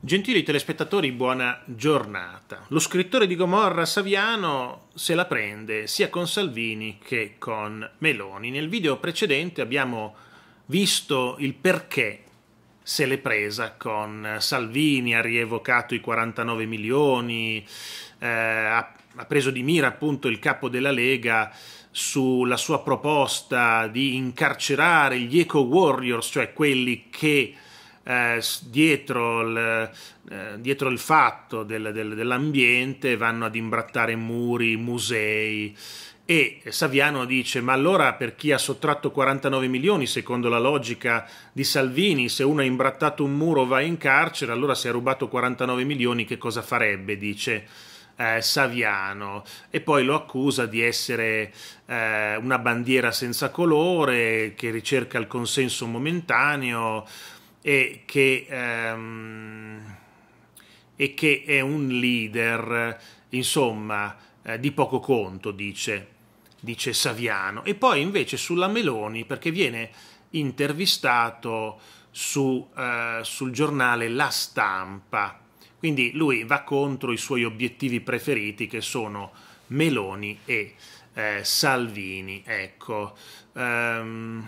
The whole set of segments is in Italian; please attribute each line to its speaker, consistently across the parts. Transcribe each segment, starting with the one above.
Speaker 1: Gentili telespettatori, buona giornata. Lo scrittore di Gomorra Saviano se la prende sia con Salvini che con Meloni. Nel video precedente abbiamo visto il perché se l'è presa con Salvini, ha rievocato i 49 milioni, eh, ha, ha preso di mira appunto il capo della Lega sulla sua proposta di incarcerare gli eco warriors, cioè quelli che eh, dietro, il, eh, dietro, il, fatto del, del, dell'ambiente vanno ad imbrattare muri, musei. E Saviano dice: Ma allora per chi ha sottratto 49 milioni, secondo la logica di Salvini, se uno ha imbrattato un muro va in carcere, allora se ha rubato 49 milioni, che cosa farebbe? Dice. Eh, Saviano e poi lo accusa di essere eh, una bandiera senza colore che ricerca il consenso momentaneo e che, ehm, e che è un leader, insomma, eh, di poco conto, dice, dice Saviano. E poi invece sulla Meloni, perché viene intervistato su, eh, sul giornale La Stampa. Quindi lui va contro i suoi obiettivi preferiti che sono Meloni e eh, Salvini. Ecco. Ehm,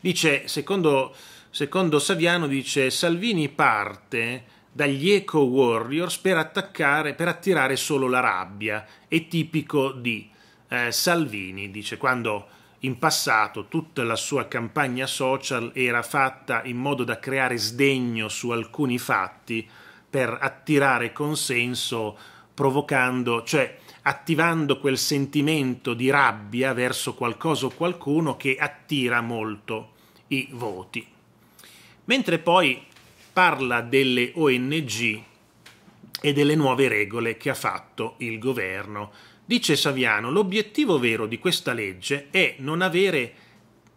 Speaker 1: dice, secondo Secondo Saviano dice Salvini parte dagli Eco Warriors per attaccare, per attirare solo la rabbia. È tipico di eh, Salvini, dice quando in passato tutta la sua campagna social era fatta in modo da creare sdegno su alcuni fatti per attirare consenso, provocando, cioè attivando quel sentimento di rabbia verso qualcosa o qualcuno che attira molto i voti mentre poi parla delle ONG e delle nuove regole che ha fatto il governo. Dice Saviano, l'obiettivo vero di questa legge è non avere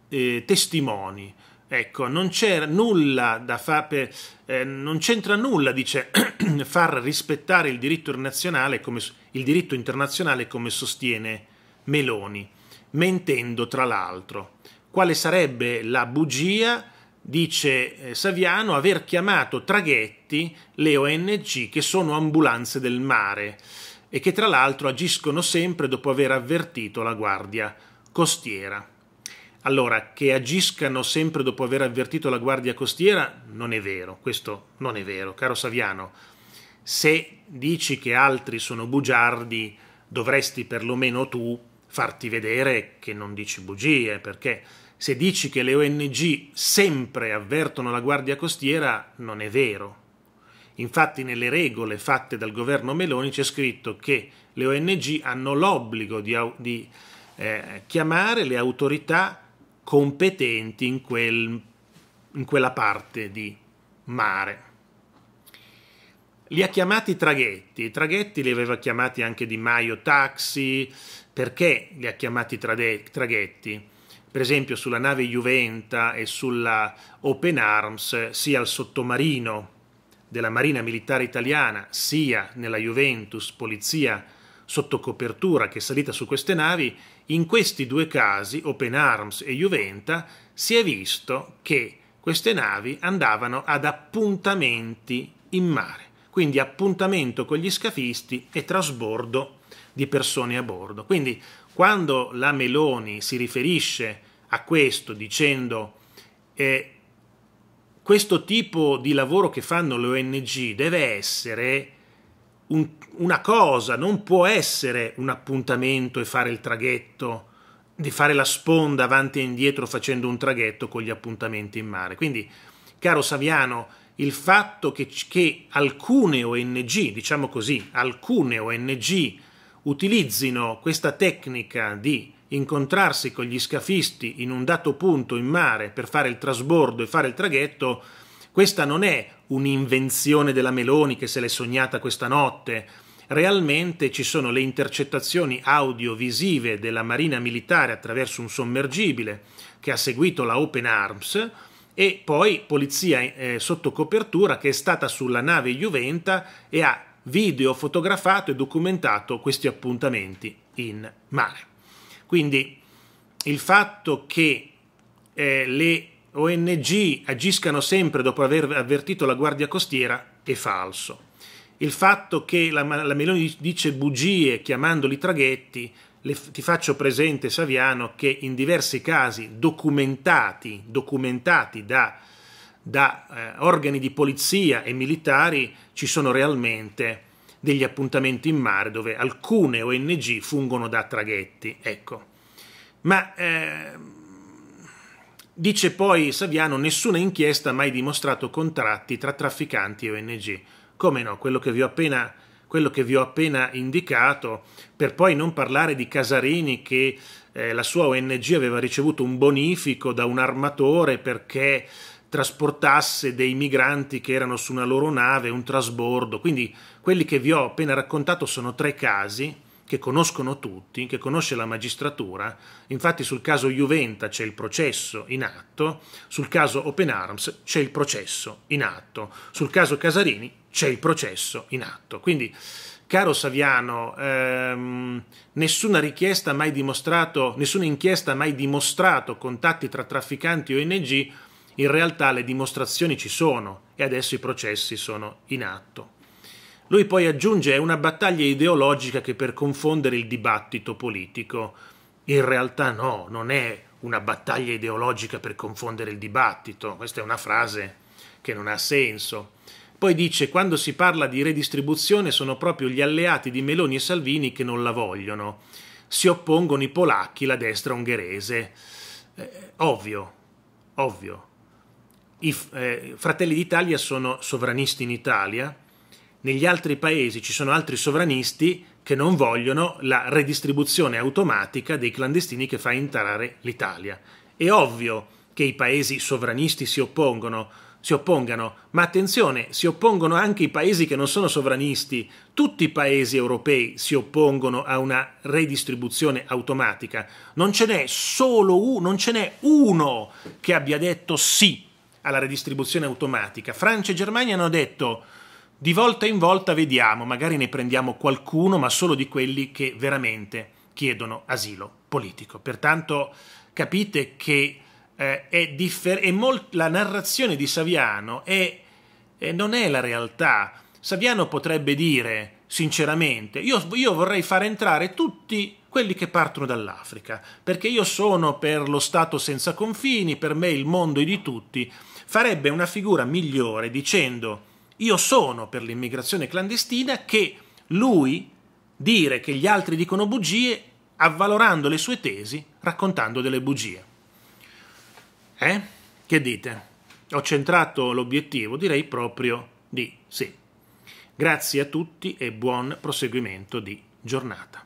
Speaker 1: eh, testimoni, Ecco, non c'era nulla da fare Eh, non c'entra nulla, dice, far rispettare il diritto, internazionale come, il diritto internazionale come sostiene Meloni, mentendo tra l'altro. Quale sarebbe la bugia dice eh, Saviano, aver chiamato traghetti le ONG che sono ambulanze del mare e che tra l'altro agiscono sempre dopo aver avvertito la guardia costiera. Allora, che agiscano sempre dopo aver avvertito la guardia costiera non è vero, questo non è vero, caro Saviano. Se dici che altri sono bugiardi, dovresti perlomeno tu farti vedere che non dici bugie, perché se dici che le ONG sempre avvertono la Guardia Costiera, non è vero. Infatti nelle regole fatte dal governo Meloni c'è scritto che le ONG hanno l'obbligo di, di eh, chiamare le autorità competenti in, quel, in quella parte di mare. Li ha chiamati traghetti, i traghetti li aveva chiamati anche Di Maio Taxi, perché li ha chiamati traghetti? per esempio sulla nave Juventa e sulla Open Arms, sia al sottomarino della Marina Militare Italiana, sia nella Juventus Polizia sotto copertura che è salita su queste navi, in questi due casi, Open Arms e Juventa, si è visto che queste navi andavano ad appuntamenti in mare, quindi appuntamento con gli scafisti e trasbordo di persone a bordo. Quindi quando la Meloni si riferisce a questo dicendo eh, questo tipo di lavoro che fanno le ONG deve essere un, una cosa, non può essere un appuntamento e fare il traghetto, di fare la sponda avanti e indietro facendo un traghetto con gli appuntamenti in mare. Quindi, caro Saviano, il fatto che, che alcune ONG, diciamo così, alcune ONG utilizzino questa tecnica di incontrarsi con gli scafisti in un dato punto in mare per fare il trasbordo e fare il traghetto, questa non è un'invenzione della Meloni che se l'è sognata questa notte. Realmente ci sono le intercettazioni audiovisive della Marina Militare attraverso un sommergibile che ha seguito la Open Arms e poi polizia eh, sotto copertura che è stata sulla nave Juventa e ha video fotografato e documentato questi appuntamenti in mare. Quindi il fatto che eh, le ONG agiscano sempre dopo aver avvertito la Guardia Costiera è falso. Il fatto che la, la Meloni dice bugie chiamandoli traghetti, le, ti faccio presente, Saviano, che in diversi casi documentati, documentati da da eh, organi di polizia e militari ci sono realmente degli appuntamenti in mare dove alcune ONG fungono da traghetti, ecco. Ma eh, dice poi Saviano nessuna inchiesta ha mai dimostrato contratti tra trafficanti e ONG. Come no, quello che vi ho appena quello che vi ho appena indicato, per poi non parlare di Casarini che eh, la sua ONG aveva ricevuto un bonifico da un armatore perché trasportasse dei migranti che erano su una loro nave, un trasbordo. Quindi quelli che vi ho appena raccontato sono tre casi che conoscono tutti, che conosce la magistratura. Infatti sul caso Juventa c'è il processo in atto, sul caso Open Arms c'è il processo in atto, sul caso Casarini c'è il processo in atto. Quindi, caro Saviano, ehm, nessuna richiesta ha mai dimostrato, nessuna inchiesta ha mai dimostrato contatti tra trafficanti e ONG in realtà le dimostrazioni ci sono e adesso i processi sono in atto. Lui poi aggiunge è una battaglia ideologica che per confondere il dibattito politico. In realtà no, non è una battaglia ideologica per confondere il dibattito, questa è una frase che non ha senso. Poi dice quando si parla di redistribuzione sono proprio gli alleati di Meloni e Salvini che non la vogliono. Si oppongono i polacchi, la destra ungherese. Eh, ovvio, ovvio i eh, Fratelli d'Italia sono sovranisti in Italia, negli altri paesi ci sono altri sovranisti che non vogliono la redistribuzione automatica dei clandestini che fa entrare l'Italia. È ovvio che i paesi sovranisti si oppongono, si oppongano, ma attenzione, si oppongono anche i paesi che non sono sovranisti. Tutti i paesi europei si oppongono a una redistribuzione automatica. Non ce n'è solo uno, non ce n'è uno che abbia detto sì alla redistribuzione automatica. Francia e Germania hanno detto di volta in volta vediamo, magari ne prendiamo qualcuno, ma solo di quelli che veramente chiedono asilo politico. Pertanto capite che eh, è differ- è molt- la narrazione di Saviano è, eh, non è la realtà. Saviano potrebbe dire, sinceramente, io, io vorrei far entrare tutti quelli che partono dall'Africa, perché io sono per lo Stato senza confini, per me il mondo è di tutti, farebbe una figura migliore dicendo io sono per l'immigrazione clandestina che lui dire che gli altri dicono bugie avvalorando le sue tesi, raccontando delle bugie. Eh? Che dite? Ho centrato l'obiettivo, direi proprio di sì. Grazie a tutti e buon proseguimento di giornata.